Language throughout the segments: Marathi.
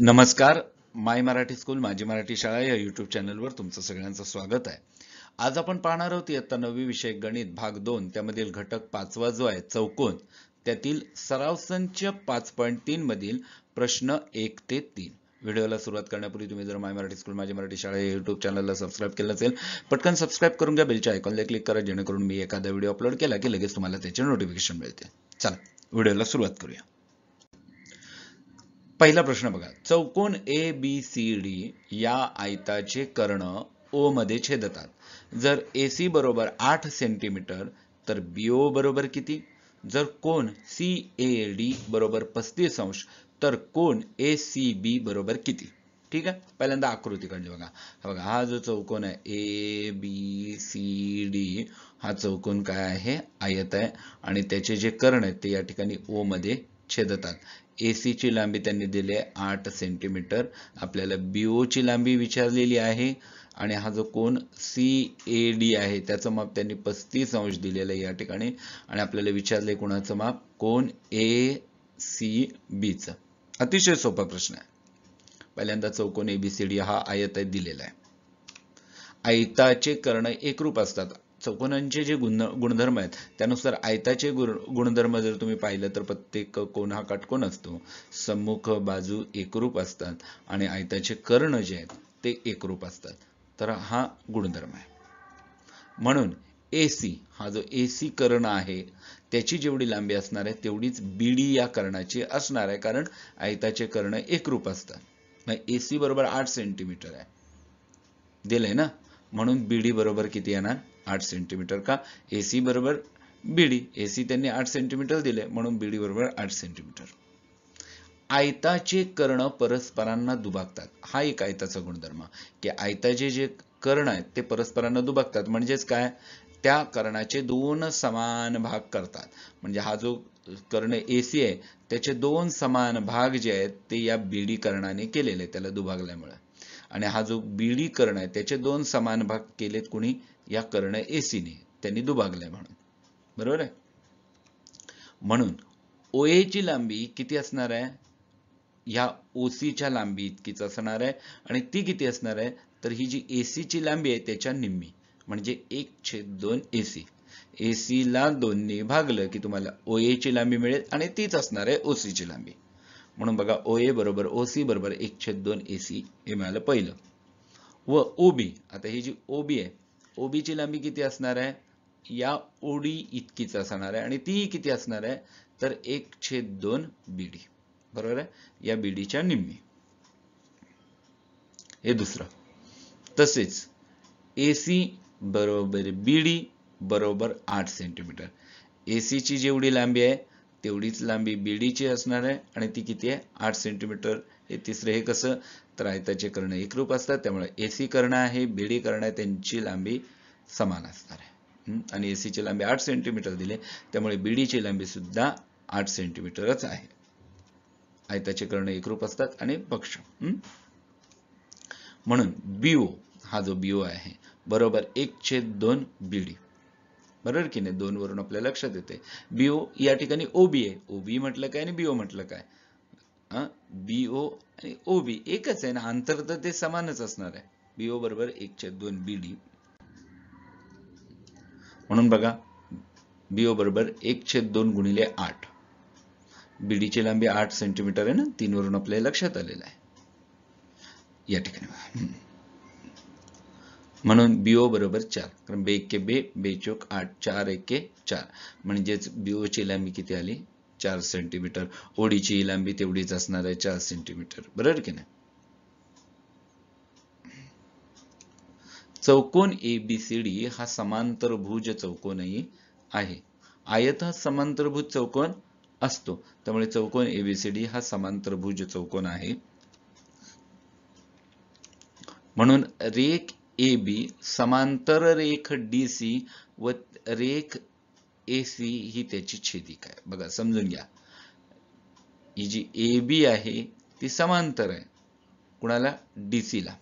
नमस्कार माय मराठी स्कूल माझी मराठी शाळा या युट्यूब चॅनलवर तुमचं सगळ्यांचं स्वागत आहे आज आपण पाहणार आहोत इयत्ता नवी विषय गणित भाग दोन त्यामधील घटक पाचवा जो आहे चौकोन त्यातील सराव संच पाच पॉईंट तीन मधील प्रश्न एक ते तीन व्हिडिओला सुरुवात करण्यापूर्वी तुम्ही जर माय मराठी स्कूल माझी मराठी शाळा या युट्यूब चॅनलला सबस्क्राईब केलं असेल पटकन सबस्क्राईब करून घ्या बेलच्या आयकॉनला क्लिक करा जेणेकरून मी एखादा व्हिडिओ अपलोड केला की लगेच तुम्हाला त्याचे नोटिफिकेशन मिळते चला व्हिडिओला सुरुवात करूया पहिला प्रश्न बघा चौकोन ए बी सी डी या आयताचे कर्ण ओ मध्ये छेदतात जर ए सी बरोबर आठ सेंटीमीटर तर बी ओ बरोबर किती जर कोण सी ए डी बरोबर पस्तीस अंश तर कोण ए सी बी बरोबर किती ठीक आहे पहिल्यांदा आकृती काढली बघा बघा हा जो चौकोन आहे ए बी सी डी हा चौकोन काय आहे आयत आहे आणि त्याचे जे कर्ण आहेत ते या ठिकाणी ओ मध्ये छेदतात ए ची लांबी त्यांनी दिली आहे आठ सेंटीमीटर आपल्याला बी ची लांबी विचारलेली आहे आणि हा जो कोण सी ए आहे त्याचं माप त्यांनी पस्तीस अंश दिलेलं आहे या ठिकाणी आणि आपल्याला विचारले कोणाचं माप कोण ए सी अतिशय सोपा प्रश्न आहे पहिल्यांदा चौकोन एबीसीडी हा आयत दिलेला आहे आयताचे कर्ण एकरूप असतात चौकोनांचे जे गुण गुणधर्म आहेत त्यानुसार आयताचे गुण गुणधर्म जर तुम्ही पाहिलं तर प्रत्येक कोण हा काटकोन असतो सम्मुख बाजू एकरूप असतात आणि आयताचे कर्ण जे आहेत ते एकरूप असतात तर हा गुणधर्म आहे म्हणून ए सी हा जो ए सी कर्ण आहे त्याची जेवढी लांबी असणार आहे तेवढीच बी डी या कर्णाची असणार आहे कारण आयताचे कर्ण एकरूप असतात मग ए सी बरोबर आठ सेंटीमीटर आहे दिलंय ना म्हणून बी डी बरोबर किती येणार आठ सेंटीमीटर का ए सी बरोबर बी डी ए सी त्यांनी आठ सेंटीमीटर दिले म्हणून बी डी बरोबर आठ सेंटीमीटर आयताचे कर्ण परस्परांना दुभागतात हा एक आयताचा गुणधर्म की आयताचे जे कर्ण आहेत ते परस्परांना दुभागतात म्हणजेच काय त्या कर्णाचे दोन समान भाग करतात म्हणजे हा जो कर्ण ए सी आहे त्याचे दोन समान भाग जे आहेत ते या बीडी कर्णाने केलेले त्याला दुभागल्यामुळे आणि हा जो बीडी कर्ण आहे त्याचे दोन समान भाग केले कुणी या कर्ण एसीने त्यांनी दुभागलंय म्हणून बरोबर आहे म्हणून ओ ची लांबी किती असणार आहे या ओसीच्या लांबी इतकीच असणार आहे आणि ती किती असणार आहे तर ही जी एसीची लांबी आहे त्याच्या निम्मी म्हणजे एक छेद दोन एसी एसीला दोनने भागलं की तुम्हाला ओ ची लांबी मिळेल आणि तीच असणार आहे ओसीची लांबी म्हणून बघा ओ ए बरोबर ओ बरोबर एक छेद दोन एसी हे मिळालं पहिलं व ओबी आता ही जी ओबी आहे ओबीची लांबी किती असणार आहे या ओडी इतकीच असणार आहे आणि ती किती असणार आहे तर एक छेद दोन बीडी बरोबर आहे या बीडीच्या निम्मी हे दुसरं तसेच एसी बरोबर बीडी बरोबर आठ सेंटीमीटर एसीची जेवढी लांबी आहे तेवढीच लांबी बीडीची असणार आहे आणि ती किती आहे आठ सेंटीमीटर हे तिसरं हे कसं तर आयताचे कर्ण एकरूप असतात त्यामुळे ए सी कर्ण आहे बीडी डी कर्ण आहे त्यांची लांबी समान असणार आहे आणि ए सीची लांबी आठ सेंटीमीटर दिले त्यामुळे बी डीची लांबी सुद्धा आठ सेंटीमीटरच आहे आयताचे कर्ण एकरूप असतात आणि पक्ष म्हणून बीओ हा जो बीओ आहे बरोबर एक छेद दोन बीडी बरोबर की नाही दोन वरून आपल्याला लक्षात येते बीओ या ठिकाणी ओबी आहे ओबी म्हटलं काय आणि बीओ म्हटलं काय बीओ ओ आणि ओ बी एकच आहे ना अंतर तर ते समानच असणार आहे बीओ बरोबर एक छेद दोन बी डी म्हणून बघा बीओ बरोबर एक छेद दोन गुणिले आठ बी ची लांबी आठ सेंटीमीटर आहे ना तीन वरून आपल्या लक्षात आलेलं आहे या ठिकाणी म्हणून बीओ बरोबर चार कारण बे के बे बे चोक आठ चार एके चार म्हणजेच बीओ ची लांबी किती आली चार सेंटीमीटर ओडीची लांबी तेवढीच असणार आहे चार सेंटीमीटर बरोबर की नाही चौकोन ए बी सी डी हा समांतरभुज चौकोनही आहे आयत हा समांतरभुज चौकोन असतो त्यामुळे चौकोन एबीसीडी हा समांतरभुज चौकोन आहे म्हणून रेख ए बी समांतर रेख डी सी व रेख ए ही त्याची छेदिका आहे बघा समजून घ्या ही जी ए बी आहे ती समांतर आहे कुणाला डी ला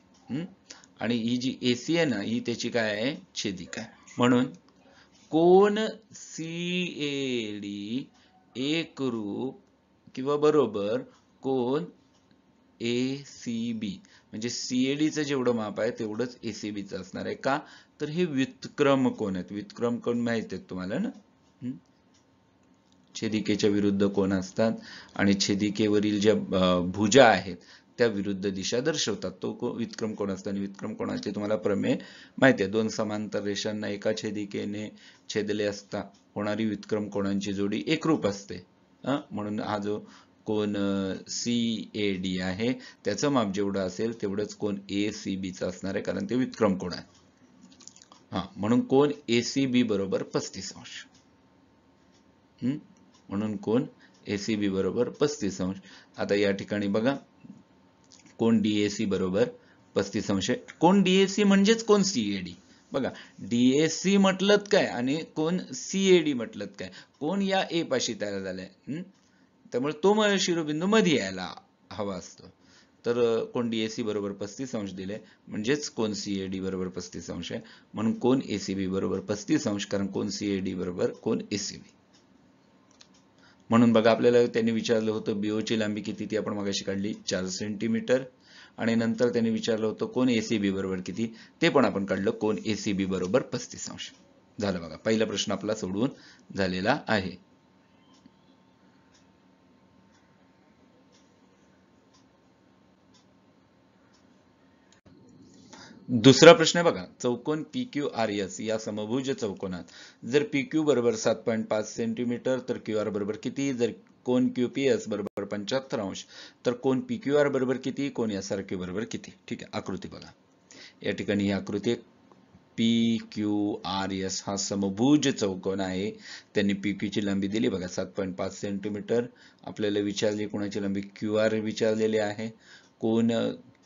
आणि ही जी ए सी आहे ना ही त्याची काय आहे छेदिका आहे म्हणून कोण सी ए डी एकरूप किंवा बरोबर कोण ए सी बी म्हणजे सीएडीचं जेवढं माप आहे तेवढंच ए सी असणार आहे का तर हे व्युत्क्रम कोण आहेत व्युत्क्रम कोण माहित आहेत तुम्हाला ना छेदिकेच्या विरुद्ध कोण असतात आणि छेदिकेवरील ज्या भुजा आहेत त्या विरुद्ध दिशा दर्शवतात तो को विक्रम कोण असतो आणि विक्रम कोणाचे तुम्हाला प्रमेय माहिती आहे दोन समांतर रेषांना एका छेदिकेने छेदले असता होणारी विक्रम कोणांची जोडी एकरूप असते म्हणून हा जो कोण सी ए डी आहे त्याचं माप जेवढं असेल तेवढंच कोण ए च असणार आहे कारण ते विक्रम कोण आहे हा म्हणून कोण ए बी बरोबर पस्तीस अंश म्हणून कोण ए सी बी बरोबर पस्तीस अंश आता या ठिकाणी बघा कोण डीएसी बरोबर पस्तीस अंश कोण डीएसी म्हणजेच कोण सीएडी बघा डीएसी म्हटलं काय आणि कोण सीएडी म्हटलं काय कोण या ए पाशी तयार झालाय त्यामुळे तो मग शिरोबिंदू मध्ये यायला हवा असतो तर कोण डीएसी बरोबर पस्तीस अंश दिले म्हणजेच कोण सीएडी बरोबर पस्तीस अंश आहे म्हणून कोण एसीबी बरोबर पस्तीस अंश कारण कोण सीएडी बरोबर कोण एसीबी म्हणून बघा आपल्याला त्यांनी विचारलं होतं बीओची लांबी किती ती आपण मगाशी काढली चार सेंटीमीटर आणि नंतर त्यांनी विचारलं होतं कोण एसीबी बरोबर किती ते पण आपण काढलं कोण एसीबी बरोबर पस्तीस अंश झालं बघा पहिला प्रश्न आपला सोडवून झालेला आहे दुसरा प्रश्न आहे बघा चौकोन पी क्यू आर एस या समभुज चौकोनात जर पी क्यू बरोबर सात पॉईंट पाच सेंटीमीटर तर क्यू आर बरोबर किती जर कोण क्यू पी एस बरोबर पंच्याहत्तर अंश तर कोण पी क्यू आर बरोबर किती कोण एस आर क्यू बरोबर किती ठीक आहे आकृती बघा या ठिकाणी ही आकृती पी क्यू आर एस हा समभुज चौकोन आहे त्यांनी पी ची लांबी दिली बघा सात पॉईंट पाच सेंटीमीटर आपल्याला विचारली कोणाची लांबी क्यू आर विचारलेली आहे कोण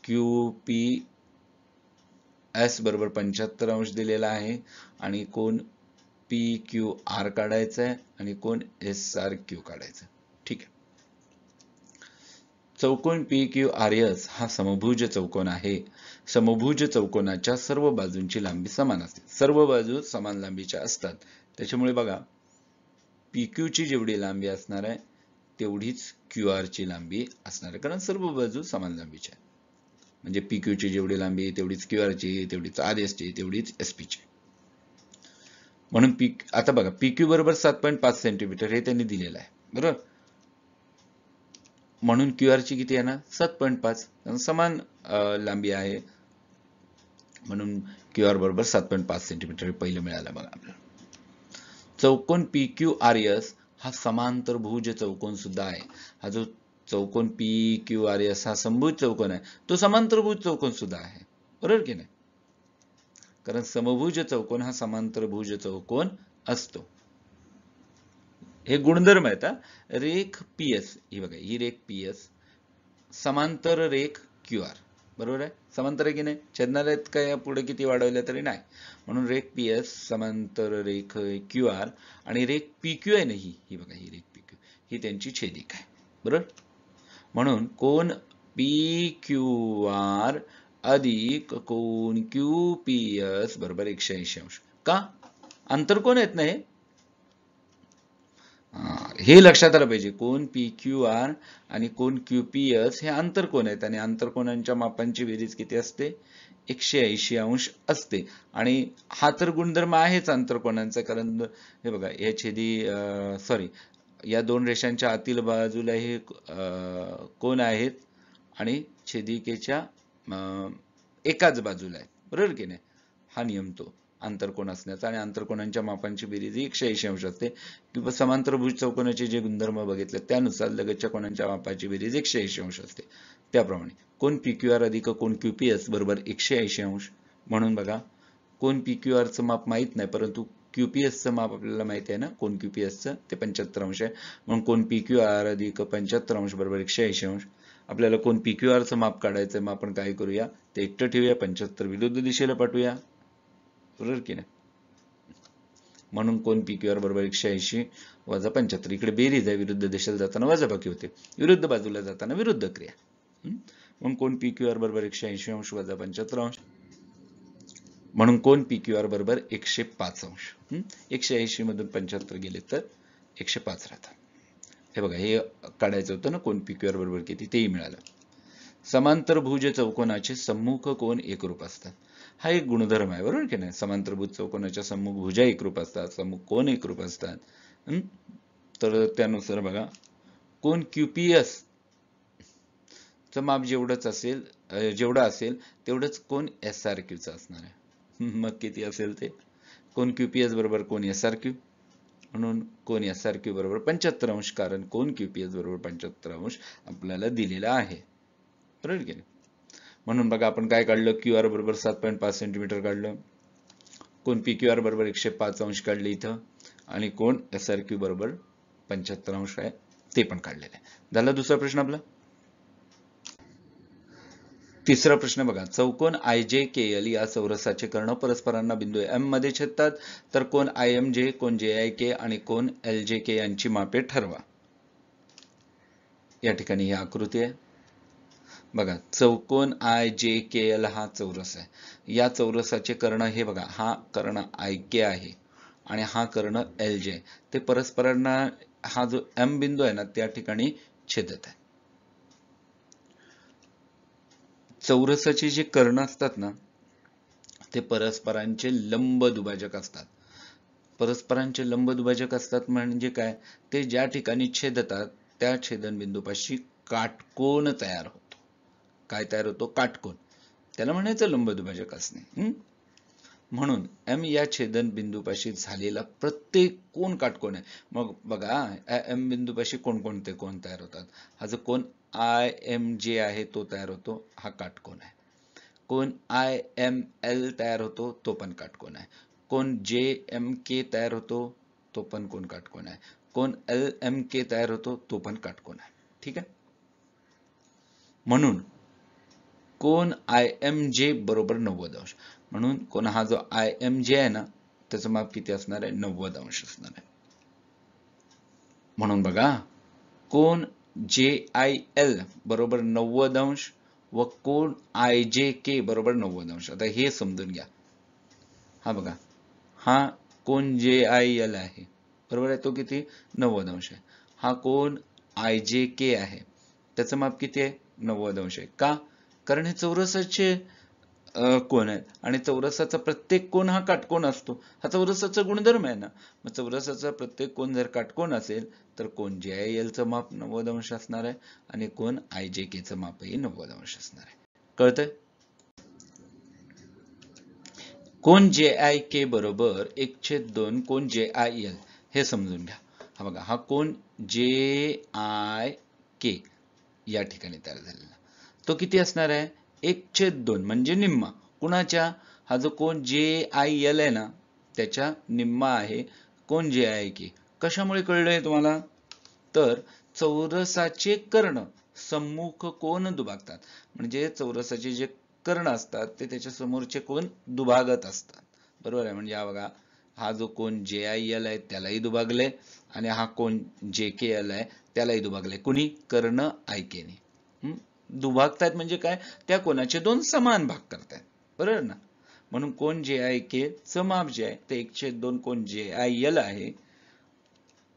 क्यू पी एस बरोबर पंच्याहत्तर अंश दिलेला आहे आणि कोण पी क्यू आर काढायचा आहे आणि कोण एस आर क्यू काढायचा ठीक आहे चौकोन पी क्यू आर एस हा समभुज चौकोन आहे समभुज चौकोनाच्या सर्व बाजूंची लांबी समान असते सर्व बाजू समान लांबीच्या असतात त्याच्यामुळे बघा पी ची जेवढी लांबी असणार आहे तेवढीच क्यू ची लांबी असणार आहे कारण सर्व बाजू समान लांबीच्या आहेत म्हणजे पी क्यूची जेवढी लांबी तेवढीच क्यू ची तेवढीच आर ची तेवढीच एस पीची म्हणून पी आता बघा पी बरोबर सात पॉईंट पाच सेंटीमीटर हे त्यांनी दिलेलं आहे बरोबर म्हणून क्यू ची किती आहे ना सात पॉईंट पाच समान लांबी आहे म्हणून क्यू आर बरोबर सात पॉईंट पाच सेंटीमीटर हे पहिलं मिळालं बघा आपल्याला चौकोन पी क्यू आर एस हा समांतरभुज चौकोन सुद्धा आहे हा जो चौकोन पी क्यू आर एस हा समभुज चौकोन आहे तो समांतरभुज चौकोन सुद्धा आहे बरोबर की नाही कारण समभुज चौकोन हा समांतरभुज चौकोन असतो हे गुणधर्म आहेत रेख पी एस ही बघा ही रेख पी एस समांतर रेख क्यू आर बरोबर आहे समांतर आहे की नाही छेदनालयात आहेत का पुढे किती वाढवल्या तरी नाही म्हणून रेख पी एस समांतर रेख क्यू आर आणि रेख पी क्यू आहे ना ही बघा ही रेख पी क्यू ही त्यांची छेदिक आहे बरोबर म्हणून कोन पी क्यू आर अधिक कोन क्यू पी एस बरोबर एकशे ऐंशी अंश का अंतर कोण येत नाही हे लक्षात आलं पाहिजे कोण पी क्यू आर आणि कोण क्यू पी एस हे कोण आहेत आणि आंतरकोनांच्या मापांची बेरीज किती असते एकशे ऐंशी अंश असते आणि हा तर गुणधर्म आहेच आंतरकोनांचा कारण हे बघा एच छेदी सॉरी या दोन रेषांच्या आतील बाजूला हे कोण आहेत आणि छेदिकेच्या एकाच बाजूला आहेत बरोबर की नाही हा नियम तो आंतरकोण असण्याचा आणि आंतरकोणांच्या मापांची बेरीज एकशे ऐंशी अंश असते किंवा समांतरभुज चौकोनाचे जे गुणधर्म बघितले त्यानुसार लगतच्या कोणांच्या मापाची बेरीज एकशे ऐंशी अंश असते त्याप्रमाणे कोण पी आर अधिक कोण क्यू बरोबर एकशे ऐंशी अंश म्हणून बघा कोण पी क्यू आरचं माप माहित नाही परंतु क्यूपीएसचं माप आपल्याला माहिती आहे ना कोण क्यूपीएसचं ते पंच्याहत्तर अंश आहे म्हणून कोण पी आर अधिक पंच्याहत्तर अंश बरोबर एकशे ऐंशी अंश आपल्याला कोण पी क्यू आरचं माप काढायचं मग आपण काय करूया ते एकटं ठेवूया पंच्याहत्तर विरुद्ध दिशेला पाठवूया बरोबर की नाही म्हणून कोण पी क्यू आर बरोबर एकशे ऐंशी वजा पंच्याहत्तर इकडे बेरीज आहे विरुद्ध दिशेला जाताना बाकी होते विरुद्ध बाजूला जाताना विरुद्ध क्रिया म्हणून कोण पी क्यू आर बरोबर एकशे ऐंशी अंश वजा पंच्याहत्तर अंश म्हणून कोण पी आर बरोबर एकशे पाच अंश एकशे मधून पंच्याहत्तर गेले तर एकशे पाच राहतात हे बघा हे काढायचं होतं ना कोण पी आर बरोबर किती तेही मिळालं भुज चौकोनाचे सम्मुख कोण एकरूप असतात हा एक गुणधर्म आहे बरोबर की नाही समांतरभुज चौकोनाच्या सम्मुख भुजा एकरूप असतात सम्मुख कोण एकरूप असतात तर त्यानुसार बघा कोण क्यूपीएस च माप जेवढंच असेल जेवढं असेल तेवढंच कोण एस आर क्यूचं असणार आहे मग किती असेल ते कोण क्यू पी एस बरोबर कोण एस आर क्यू म्हणून कोण एस बरोबर पंच्याहत्तर अंश कारण कोण क्यू पी एस बरोबर पंच्याहत्तर अंश आपल्याला दिलेला आहे बरोबर की म्हणून बघा आपण काय काढलं क्यू आर बरोबर सात पॉईंट पाच सेंटीमीटर काढलं कोण पी क्यू आर बरोबर एकशे पाच अंश काढले इथं आणि कोण एस आर क्यू बरोबर पंच्याहत्तर अंश आहे ते पण काढलेलं आहे झाला दुसरा प्रश्न आपला तिसरा प्रश्न बघा चौकोन आय जे के एल या चौरसाचे कर्ण परस्परांना बिंदू एम मध्ये छेदतात तर कोण आय एम जे कोण जे आय के आणि कोण एल जे के यांची मापे ठरवा या ठिकाणी ही आकृती आहे बघा चौकोन आय जे के एल हा चौरस आहे या चौरसाचे कर्ण हे बघा हा कर्ण आय के आहे आणि हा कर्ण एल जे ते परस्परांना हा जो एम बिंदू आहे ना त्या ठिकाणी छेदत आहे चौरसाचे जे कर्ण असतात ना ते परस्परांचे लंब दुभाजक असतात परस्परांचे लंब दुभाजक असतात म्हणजे काय ते ज्या ठिकाणी छेदतात त्या छेदनबिंदूपाशी काटकोन तयार होतो काय तयार होतो काटकोन त्याला म्हणायचं लंब दुभाजक असणे म्हणून एम या छेदन बिंदूपाशी झालेला प्रत्येक कोण काटकोण आहे मग बघा एम बिंदूपाशी कोणकोणते कोण तयार होतात हा जो कोण आय एम जे आहे तो तयार होतो हा काटकोण आहे कोण आय एम एल तयार होतो तो पण काटकोण आहे कोण जे एम के तयार होतो तो पण कोण काटकोण आहे कोण एल एम के तयार होतो तो पण काटकोण आहे ठीक आहे म्हणून कोण आय एम जे बरोबर नव्वद अंश म्हणून कोण हा जो आय एम जे आहे ना त्याचं माप किती असणार आहे नव्वद अंश असणार आहे म्हणून बघा कोण जे आय एल बरोबर नव्वद अंश व कोण आय जे के बरोबर नव्वद अंश आता हे समजून घ्या हा बघा हा कोण जे आय एल आहे बरोबर आहे तो किती नव्वद अंश आहे हा कोण आय जे के आहे त्याचं माप किती आहे नव्वद अंश आहे का कारण हे चौरसाचे कोण आहेत आणि चौरसाचा प्रत्येक कोण हा काटकोण असतो हा चौरसाचा गुणधर्म आहे ना मग चौरसाचा प्रत्येक कोण जर काटकोण असेल तर कोण जे आय एलचं माप नव्वद अंश असणार आहे आणि कोण आय जे केचं मापही नव्वद अंश असणार आहे कळतंय कोण जे आय के बरोबर एक छेद दोन कोण जे आय एल हे समजून घ्या हा बघा हा कोण जे आय के या ठिकाणी तयार झालेला तो किती असणार आहे एक छेद दोन म्हणजे निम्मा कुणाच्या हा जो कोण जे आय एल आहे ना त्याच्या निम्मा आहे कोण जे आय की कशामुळे कळलंय तुम्हाला तर चौरसाचे कर्ण सम्मुख कोण दुभागतात म्हणजे चौरसाचे जे कर्ण असतात ते त्याच्या समोरचे कोण दुभागत असतात बरोबर आहे म्हणजे हा बघा हा जो कोण जे आय एल आहे त्यालाही दुभागले आणि हा कोण जे के एल आहे त्यालाही दुभागले कुणी कर्ण आयकेने दुभागतायत म्हणजे काय त्या कोणाचे दोन समान भाग करतायत बरोबर ना म्हणून कोण जे आहे के समाप जे आहे ते एकशे दोन कोण जे आय एल आहे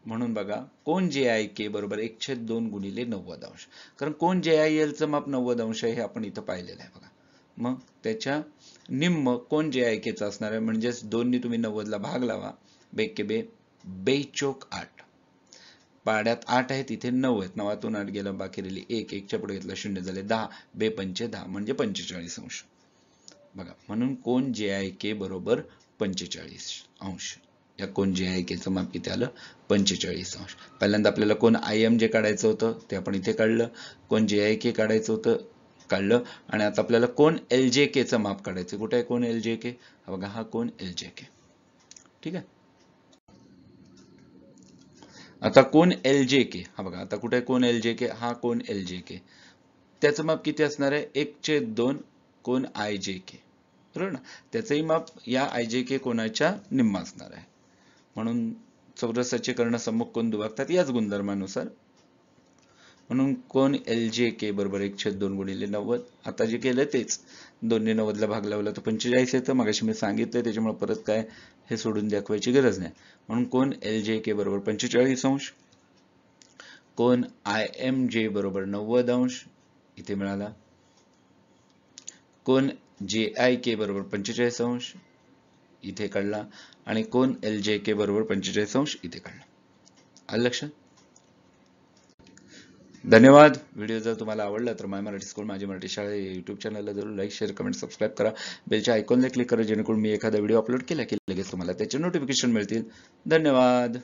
म्हणून बघा कोण जे आय के बरोबर एकशे दोन गुणिले नव्वद अंश कारण कोण जे आय एलचं माप नव्वद अंश हे आपण इथं पाहिलेलं आहे बघा मग त्याच्या निम्म कोण जे आय केचं असणार आहे म्हणजेच दोन्ही तुम्ही नव्वदला भाग लावा बेके के बे बेचोक आठ पाड्यात आठ आहेत तिथे नऊ आहेत नवातून आठ गेला बाकी राहिली एक एकच्या पुढे घेतलं शून्य झाले दहा बेपंचे दहा म्हणजे पंचेचाळीस अंश बघा म्हणून कोण जे आय के बरोबर पंचेचाळीस अंश या कोण जे आय केचं माप किती आलं पंचेचाळीस अंश पहिल्यांदा आपल्याला कोण आय एम जे काढायचं होतं ते आपण इथे काढलं कोण जे आय के काढायचं होतं काढलं आणि आता आपल्याला कोण एल जे केचं माप काढायचं कुठे आहे कोण एल जे के बघा हा कोण एल जे के ठीक आहे आता कोण एल जे के हा बघा आता कुठे कोण एल जे के हा कोण एल जे के त्याचं माप किती असणार आहे एक चे दोन कोण आय जे के बरोबर ना त्याचंही माप या आय जे के कोणाच्या निम्मा असणार आहे म्हणून चौरसाचे कर्ण सम्मुख कोण दुभागतात याच गुणधर्मानुसार म्हणून कोण एल जे के बरोबर एक छेद दोन गुणिले नव्वद आता जे केलं तेच दोनने नव्वदला भाग लावला तर पंचेचाळीस येतं मागाशी मी सांगितलं त्याच्यामुळे परत काय हे सोडून दाखवायची गरज नाही म्हणून कोण एल जे के बरोबर पंचेचाळीस अंश कोण आय एम जे बरोबर नव्वद अंश इथे मिळाला कोण जे आय के बरोबर पंचेचाळीस अंश इथे काढला आणि कोण एल जे के बरोबर पंचेचाळीस अंश इथे काढला आलं लक्षात धन्यवाद व्हिडिओ जर तुम्हाला आवडला तर माय मराठी स्कूल माझी मराठी शाळा यूट्यूब चॅनलला जरूर लाईक शेअर कमेंट सबस्क्राईब करा बेलच्या आयकॉनला क्लिक करा जेणेकरून मी एखादा व्हिडिओ अपलोड केला की लगेच तुम्हाला त्याचे नोटिफिकेशन मिळतील धन्यवाद